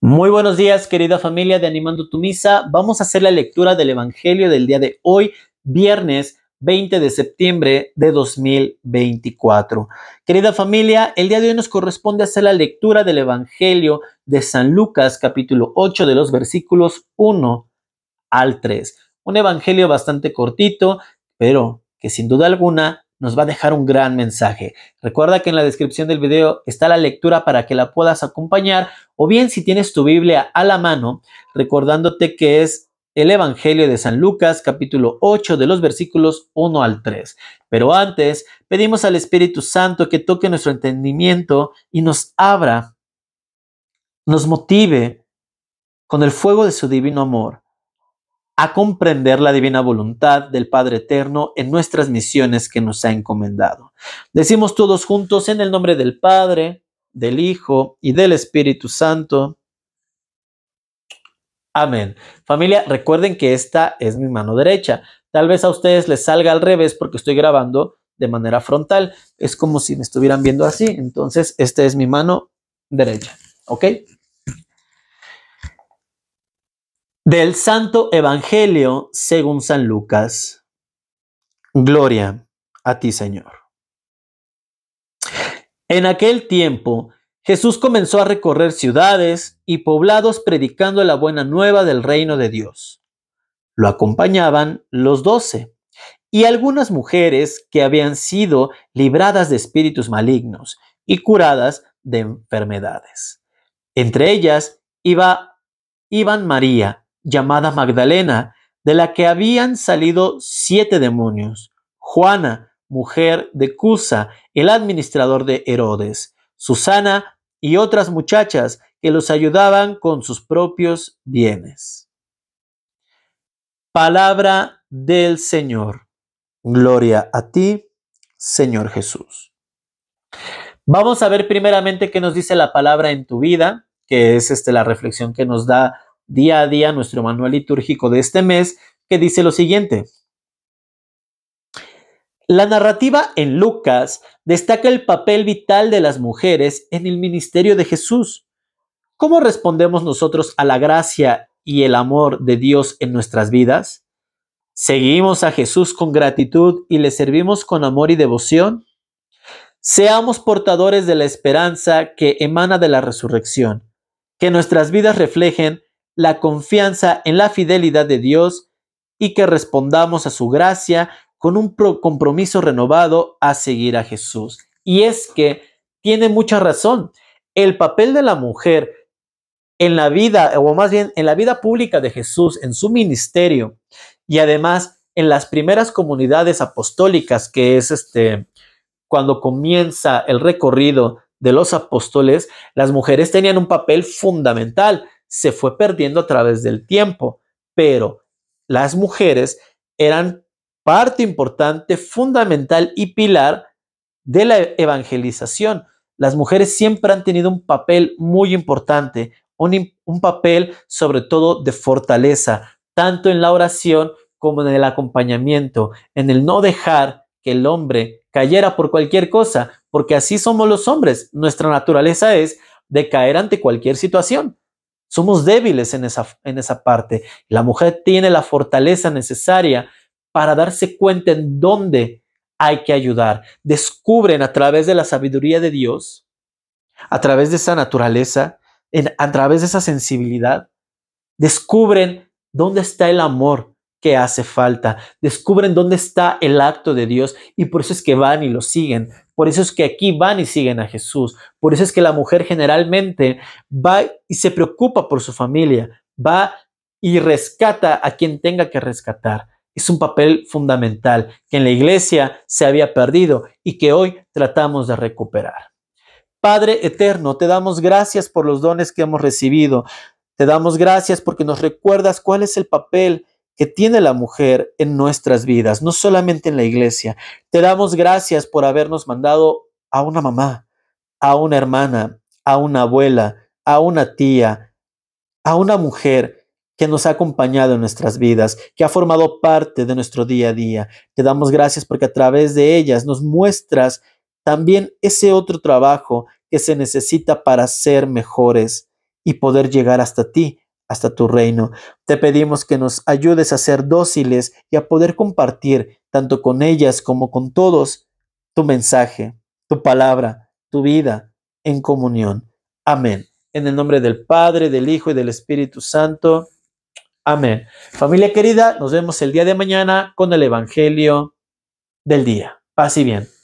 Muy buenos días, querida familia de Animando tu Misa. Vamos a hacer la lectura del Evangelio del día de hoy, viernes 20 de septiembre de 2024. Querida familia, el día de hoy nos corresponde hacer la lectura del Evangelio de San Lucas, capítulo 8, de los versículos 1 al 3. Un evangelio bastante cortito, pero que sin duda alguna nos va a dejar un gran mensaje. Recuerda que en la descripción del video está la lectura para que la puedas acompañar o bien si tienes tu Biblia a la mano, recordándote que es el Evangelio de San Lucas capítulo 8 de los versículos 1 al 3. Pero antes, pedimos al Espíritu Santo que toque nuestro entendimiento y nos abra, nos motive con el fuego de su divino amor a comprender la divina voluntad del Padre Eterno en nuestras misiones que nos ha encomendado. Decimos todos juntos en el nombre del Padre, del Hijo y del Espíritu Santo. Amén. Familia, recuerden que esta es mi mano derecha. Tal vez a ustedes les salga al revés porque estoy grabando de manera frontal. Es como si me estuvieran viendo así. Entonces, esta es mi mano derecha. ¿Ok? Del Santo Evangelio según San Lucas. Gloria a ti, Señor. En aquel tiempo, Jesús comenzó a recorrer ciudades y poblados predicando la buena nueva del reino de Dios. Lo acompañaban los doce y algunas mujeres que habían sido libradas de espíritus malignos y curadas de enfermedades. Entre ellas iba, iban María, llamada Magdalena, de la que habían salido siete demonios, Juana, mujer de Cusa, el administrador de Herodes, Susana y otras muchachas que los ayudaban con sus propios bienes. Palabra del Señor. Gloria a ti, Señor Jesús. Vamos a ver primeramente qué nos dice la palabra en tu vida, que es este, la reflexión que nos da día a día nuestro manual litúrgico de este mes, que dice lo siguiente. La narrativa en Lucas destaca el papel vital de las mujeres en el ministerio de Jesús. ¿Cómo respondemos nosotros a la gracia y el amor de Dios en nuestras vidas? ¿Seguimos a Jesús con gratitud y le servimos con amor y devoción? Seamos portadores de la esperanza que emana de la resurrección, que nuestras vidas reflejen la confianza en la fidelidad de Dios y que respondamos a su gracia con un compromiso renovado a seguir a Jesús. Y es que tiene mucha razón. El papel de la mujer en la vida, o más bien en la vida pública de Jesús, en su ministerio, y además en las primeras comunidades apostólicas, que es este, cuando comienza el recorrido de los apóstoles, las mujeres tenían un papel fundamental se fue perdiendo a través del tiempo, pero las mujeres eran parte importante, fundamental y pilar de la evangelización. Las mujeres siempre han tenido un papel muy importante, un, papel sobre todo de fortaleza, tanto en la oración como en el acompañamiento, en el no dejar que el hombre cayera por cualquier cosa, porque así somos los hombres. Nuestra naturaleza es de caer ante cualquier situación. Somos débiles en esa, en esa parte. La mujer tiene la fortaleza necesaria para darse cuenta en dónde hay que ayudar. Descubren a través de la sabiduría de Dios, a través de esa naturaleza, a través de esa sensibilidad, descubren dónde está el amor, que hace falta. Descubren dónde está el acto de Dios y por eso es que van y lo siguen. Por eso es que aquí van y siguen a Jesús. Por eso es que la mujer generalmente va y se preocupa por su familia, va y rescata a quien tenga que rescatar. Es un papel fundamental que en la iglesia se había perdido y que hoy tratamos de recuperar. Padre eterno, te damos gracias por los dones que hemos recibido. Te damos gracias porque nos recuerdas cuál es el papel que tiene la mujer en nuestras vidas, no solamente en la iglesia. Te damos gracias por habernos mandado a una mamá, a una hermana, a una abuela, a una tía, a una mujer que nos ha acompañado en nuestras vidas, que ha formado parte de nuestro día a día. Te damos gracias porque a través de ellas nos muestras también ese otro trabajo que se necesita para ser mejores y poder llegar hasta ti, hasta tu reino. Te pedimos que nos ayudes a ser dóciles y a poder compartir, tanto con ellas como con todos, tu mensaje, tu palabra, tu vida en comunión. Amén. En el nombre del Padre, del Hijo y del Espíritu Santo. Amén. Familia querida, nos vemos el día de mañana con el Evangelio del día. Paz y bien.